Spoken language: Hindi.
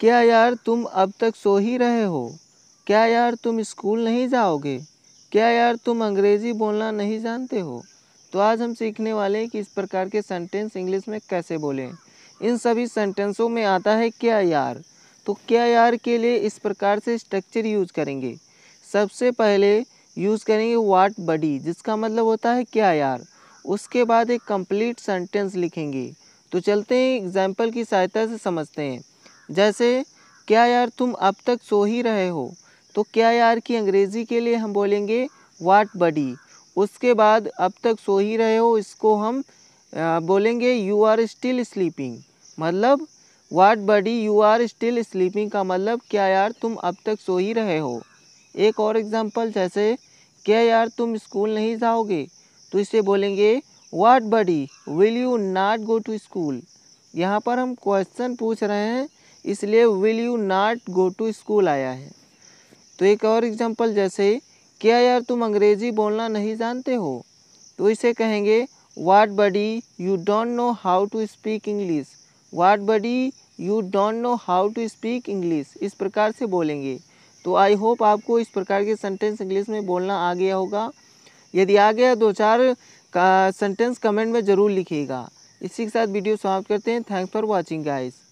क्या यार तुम अब तक सो ही रहे हो क्या यार तुम स्कूल नहीं जाओगे क्या यार तुम अंग्रेज़ी बोलना नहीं जानते हो तो आज हम सीखने वाले हैं कि इस प्रकार के सेंटेंस इंग्लिश में कैसे बोलें इन सभी सेंटेंसों में आता है क्या यार तो क्या यार के लिए इस प्रकार से स्ट्रक्चर यूज करेंगे सबसे पहले यूज़ करेंगे वाट बडी जिसका मतलब होता है क्या यार उसके बाद एक कंप्लीट सेंटेंस लिखेंगे तो चलते हैं एग्जाम्पल की सहायता से समझते हैं जैसे क्या यार तुम अब तक सो ही रहे हो तो क्या यार की अंग्रेज़ी के लिए हम बोलेंगे वाट बडी उसके बाद अब तक सो ही रहे हो इसको हम बोलेंगे यू आर स्टिल स्लीपिंग मतलब what buddy you are still sleeping का मतलब क्या यार तुम अब तक सो ही रहे हो एक और एग्ज़ाम्पल जैसे क्या यार तुम स्कूल नहीं जाओगे तो इसे बोलेंगे what buddy will you not go to school यहाँ पर हम क्वेश्चन पूछ रहे हैं इसलिए will you not go to school आया है तो एक और एग्जांपल जैसे क्या यार तुम अंग्रेज़ी बोलना नहीं जानते हो तो इसे कहेंगे what buddy you don't know how to speak English what buddy you don't know how to speak English इस प्रकार से बोलेंगे तो आई होप आपको इस प्रकार के सेंटेंस इंग्लिश में बोलना आ गया होगा यदि आ गया दो चार का सेंटेंस कमेंट में ज़रूर लिखिएगा इसी के साथ वीडियो समाप्त करते हैं थैंक्स फॉर वॉचिंग गाइस